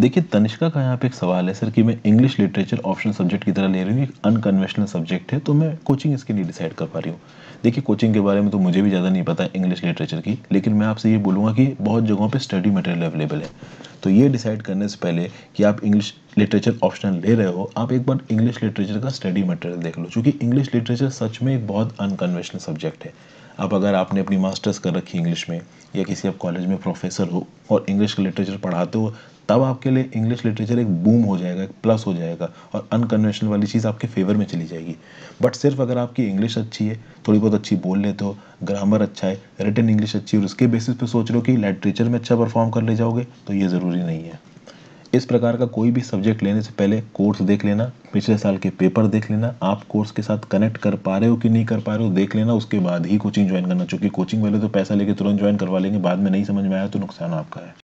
देखिए तनिष्का का यहाँ पे एक सवाल है सर कि मैं इंग्लिश लिटरेचर ऑप्शन सब्जेक्ट की तरह ले रही हूँ एक अनकन्वेंशनल सब्जेक्ट है तो मैं कोचिंग इसके लिए डिसाइड कर पा रही हूँ देखिए कोचिंग के बारे में तो मुझे भी ज़्यादा नहीं पता इंग्लिश लिटरेचर की लेकिन मैं आपसे ये बोलूँगा कि बहुत जगहों पर स्टडी मटेरियल अवेलेबल है तो ये डिसाइड करने से पहले कि आप इंग्लिश लिटरेचर ऑप्शनल ले रहे हो आप एक बार इंग्लिश लिटरेचर का स्टडी मटेरियल देख लो क्योंकि इंग्लिश लिटरेचर सच में एक बहुत अनकन्वेंशनल सब्जेक्ट है अब अगर आपने अपनी मास्टर्स कर रखी इंग्लिश में या किसी आप कॉलेज में प्रोफेसर हो और इंग्लिश का लिटरेचर पढ़ाते हो तब आपके लिए इंग्लिश लिटरेचर एक बूम हो जाएगा एक प्लस हो जाएगा और अनकन्वेंशनल वाली चीज़ आपके फेवर में चली जाएगी बट सिर्फ अगर आपकी इंग्लिश अच्छी है थोड़ी बहुत अच्छी बोल लेते हो ग्रामर अच्छा है रिटर्न इंग्लिश अच्छी और उसके बेसिस पे सोच लो कि लिटरेचर में अच्छा परफॉर्म कर ले जाओगे तो ये ज़रूरी नहीं है इस प्रकार का कोई भी सब्जेक्ट लेने से पहले कोर्स देख लेना पिछले साल के पेपर देख लेना आप कोर्स के साथ कनेक्ट कर पा रहे हो कि नहीं कर पा रहे हो देख लेना उसके बाद ही कोचिंग ज्वाइन करना चूँकि कोचिंग वाले तो पैसा लेके तुरंत ज्वाइन करवा लेंगे बाद में नहीं समझ में आया तो नुकसान आपका है